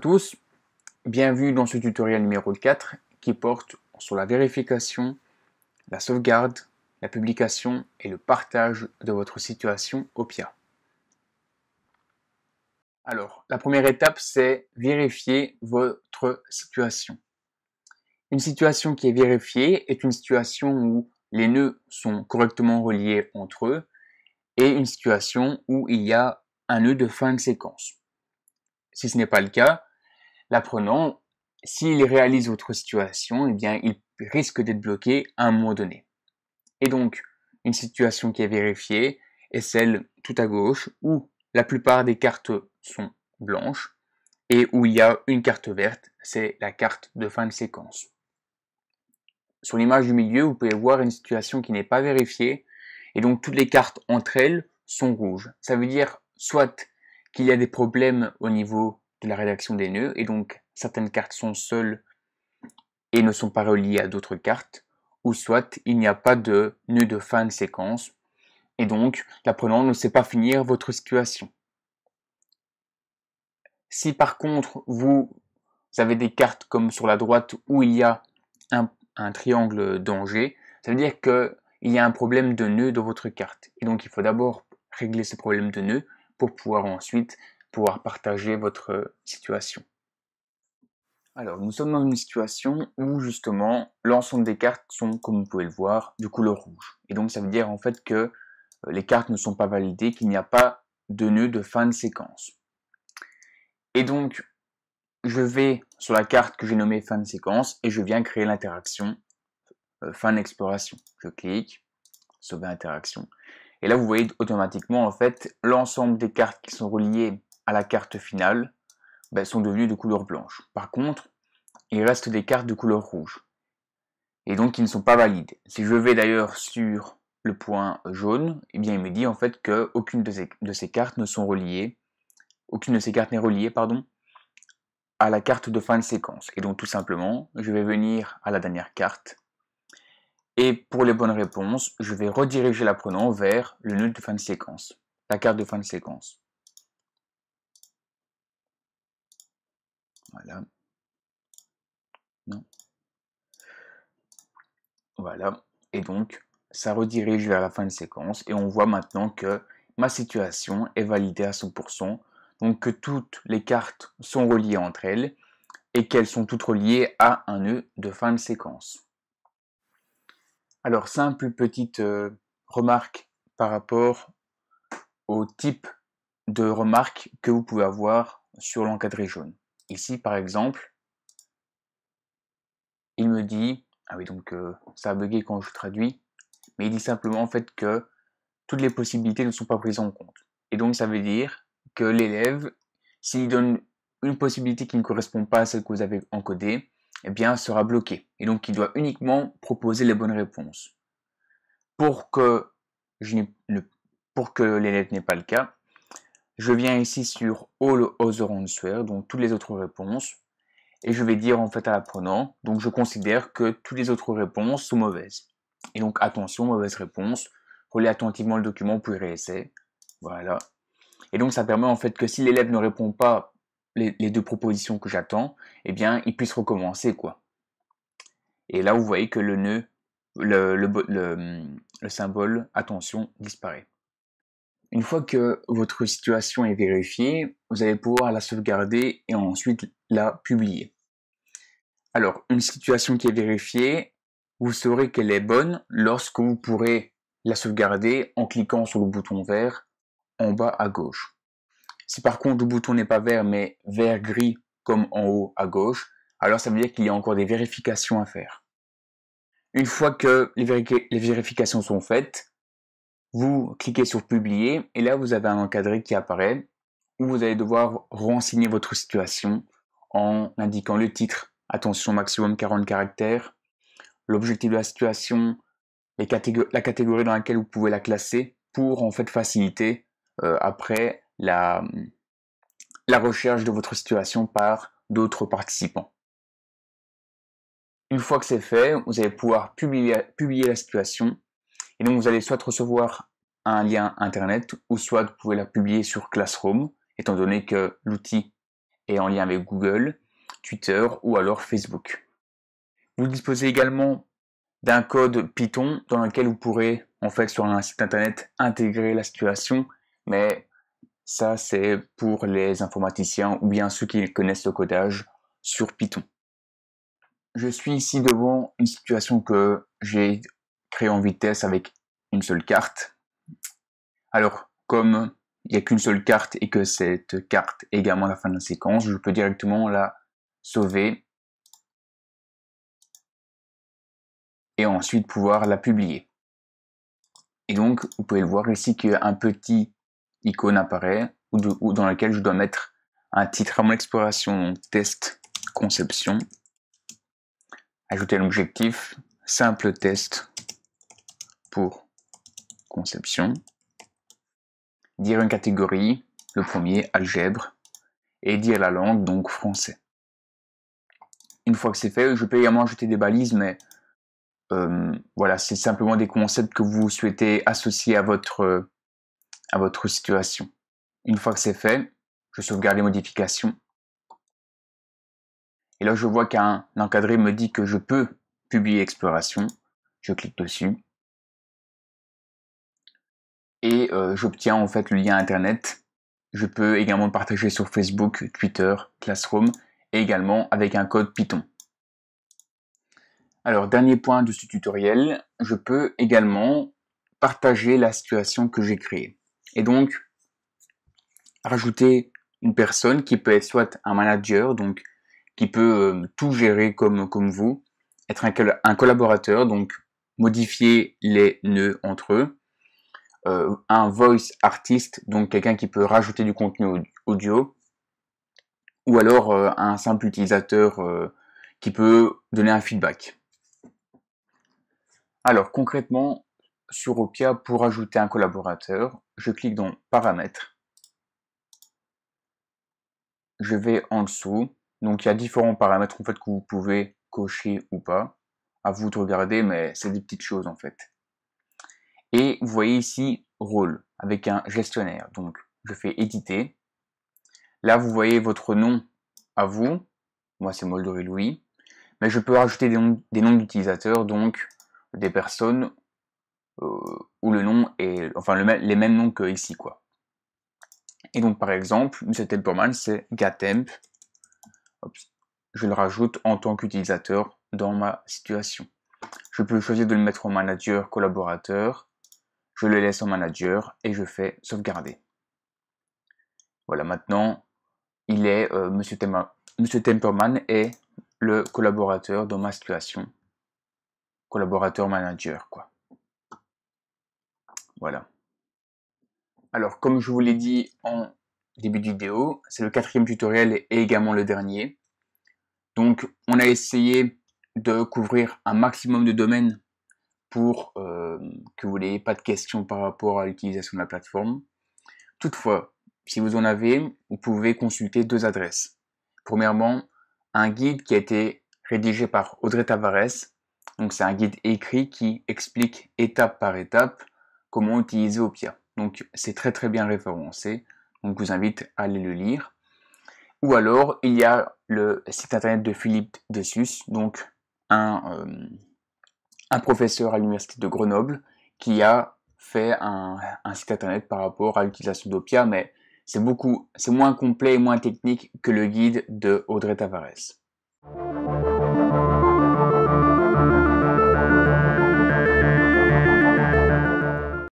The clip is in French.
tous, bienvenue dans ce tutoriel numéro 4 qui porte sur la vérification, la sauvegarde, la publication et le partage de votre situation OPIA. Alors, la première étape, c'est vérifier votre situation. Une situation qui est vérifiée est une situation où les nœuds sont correctement reliés entre eux et une situation où il y a un nœud de fin de séquence. Si ce n'est pas le cas, L'apprenant, s'il réalise votre situation, eh bien, il risque d'être bloqué à un moment donné. Et donc, une situation qui est vérifiée est celle tout à gauche où la plupart des cartes sont blanches et où il y a une carte verte, c'est la carte de fin de séquence. Sur l'image du milieu, vous pouvez voir une situation qui n'est pas vérifiée et donc toutes les cartes entre elles sont rouges. Ça veut dire soit qu'il y a des problèmes au niveau de la rédaction des nœuds, et donc certaines cartes sont seules et ne sont pas reliées à d'autres cartes, ou soit il n'y a pas de nœud de fin de séquence, et donc l'apprenant ne sait pas finir votre situation. Si par contre vous avez des cartes comme sur la droite où il y a un, triangle danger, ça veut dire qu'il y a un problème de nœud dans votre carte. Et donc il faut d'abord régler ce problème de nœud pour pouvoir ensuite pouvoir partager votre euh, situation. Alors, nous sommes dans une situation où justement l'ensemble des cartes sont, comme vous pouvez le voir, de couleur rouge. Et donc, ça veut dire en fait que euh, les cartes ne sont pas validées, qu'il n'y a pas de nœud de fin de séquence. Et donc, je vais sur la carte que j'ai nommée fin de séquence et je viens créer l'interaction euh, fin d'exploration. Je clique, sauver interaction. Et là, vous voyez automatiquement en fait l'ensemble des cartes qui sont reliées à la carte finale ben, sont devenues de couleur blanche. Par contre, il reste des cartes de couleur rouge. Et donc, ils ne sont pas valides. Si je vais d'ailleurs sur le point jaune, eh bien, il me dit en fait que aucune de ces, cartes ne sont reliées, aucune de ces cartes n'est reliée, pardon, à la carte de fin de séquence. Et donc, tout simplement, je vais venir à la dernière carte. Et pour les bonnes réponses, je vais rediriger l'apprenant vers le nœud de fin de séquence, la carte de fin de séquence. Voilà. Voilà. Et donc, ça redirige vers la fin de séquence. Et on voit maintenant que ma situation est validée à 100%. Donc que toutes les cartes sont reliées entre elles et qu'elles sont toutes reliées à un nœud de fin de séquence. Alors, simple petite euh, remarque par rapport au type de remarques que vous pouvez avoir sur l'encadré jaune. Ici, par exemple, il me dit, ah oui, donc euh, ça a bugué quand je traduis, mais il dit simplement en fait que toutes les possibilités ne sont pas prises en compte. Et donc, ça veut dire que l'élève, s'il donne une possibilité qui ne correspond pas à celle que vous avez encodée, eh bien, sera bloqué. Et donc, il doit uniquement proposer les bonnes réponses. Pour que, pour que l'élève n'ait pas le cas, je viens ici sur All Other Answers, donc toutes les autres réponses, et je vais dire en fait à l'apprenant, donc je considère que toutes les autres réponses sont mauvaises. Et donc attention, mauvaise réponse, relis attentivement le document pour y réessayer. Voilà. Et donc ça permet en fait que si l'élève ne répond pas les, deux propositions que j'attends, eh bien il puisse recommencer quoi. Et là vous voyez que le nœud, le symbole attention disparaît. Une fois que votre situation est vérifiée, vous allez pouvoir la sauvegarder et ensuite la publier. Alors, une situation qui est vérifiée, vous saurez qu'elle est bonne lorsque vous pourrez la sauvegarder en cliquant sur le bouton vert en bas à gauche. Si par contre le bouton n'est pas vert mais vert gris comme en haut à gauche, alors ça veut dire qu'il y a encore des vérifications à faire. Une fois que les, vérifications sont faites, vous cliquez sur publier et là vous avez un encadré qui apparaît où vous allez devoir renseigner votre situation en indiquant le titre, attention maximum 40 caractères, l'objectif de la situation, la catégorie dans laquelle vous pouvez la classer pour en fait faciliter euh, après la, la recherche de votre situation par d'autres participants. Une fois que c'est fait, vous allez pouvoir publier la situation et donc vous allez soit recevoir un lien internet ou soit vous pouvez la publier sur Classroom, étant donné que l'outil est en lien avec Google, Twitter ou alors Facebook. Vous disposez également d'un code Python dans lequel vous pourrez en fait sur un site internet intégrer la situation, mais ça c'est pour les informaticiens ou bien ceux qui connaissent le codage sur Python. Je suis ici devant une situation que j'ai Créer en vitesse avec une seule carte. Alors, comme il n'y a qu'une seule carte et que cette carte est également la fin de la séquence, je peux directement la sauver et ensuite pouvoir la publier. Et donc, vous pouvez voir ici qu'un petit icône apparaît ou, dans lequel je dois mettre un titre à mon exploration, test conception, ajouter l'objectif, simple test pour conception, dire une catégorie, le premier algèbre, et dire la langue, donc français. Une fois que c'est fait, je peux également ajouter des balises, mais euh, voilà, c'est simplement des concepts que vous souhaitez associer à votre, à votre situation. Une fois que c'est fait, je sauvegarde les modifications. Et là, je vois qu'un encadré me dit que je peux publier exploration. Je clique dessus et euh, j'obtiens en fait le lien internet. Je peux également partager sur Facebook, Twitter, Classroom et également avec un code Python. Alors, dernier point de ce tutoriel, je peux également partager la situation que j'ai créée. Et donc, rajouter une personne qui peut être soit un manager, donc qui peut euh, tout gérer comme, comme vous, être un, un collaborateur, donc modifier les nœuds entre eux, euh, un voice artist, donc quelqu'un qui peut rajouter du contenu audio, ou alors euh, un simple utilisateur euh, qui peut donner un feedback. Alors concrètement, sur Opia, pour ajouter un collaborateur, je clique dans Paramètres. Je vais en dessous. Donc il y a différents paramètres en fait que vous pouvez cocher ou pas. À vous de regarder, mais c'est des petites choses en fait. Et vous voyez ici rôle avec un gestionnaire. Donc je fais éditer. Là vous voyez votre nom à vous. Moi c'est Moldoré Louis. Mais je peux rajouter des noms, d'utilisateurs, donc des personnes euh, où le nom est, enfin le, les mêmes noms que ici quoi. Et donc par exemple, M. Temperman c'est Gatemp. Je le rajoute en tant qu'utilisateur dans ma situation. Je peux choisir de le mettre en manager, collaborateur, je le laisse en manager et je fais sauvegarder. Voilà, maintenant, il est euh, Monsieur, Monsieur Temperman est le collaborateur dans ma situation. Collaborateur manager, quoi. Voilà. Alors, comme je vous l'ai dit en début de vidéo, c'est le quatrième tutoriel et également le dernier. Donc, on a essayé de couvrir un maximum de domaines pour euh, que vous n'ayez pas de questions par rapport à l'utilisation de la plateforme. Toutefois, si vous en avez, vous pouvez consulter deux adresses. Premièrement, un guide qui a été rédigé par Audrey Tavares. Donc c'est un guide écrit qui explique étape par étape comment utiliser Opia. Donc c'est très très bien référencé. Donc je vous invite à aller le lire. Ou alors il y a le site internet de Philippe Dessus, donc un euh, un professeur à l'université de Grenoble qui a fait un, site internet par rapport à l'utilisation d'Opia, mais c'est beaucoup, c'est moins complet et moins technique que le guide de Audrey Tavares.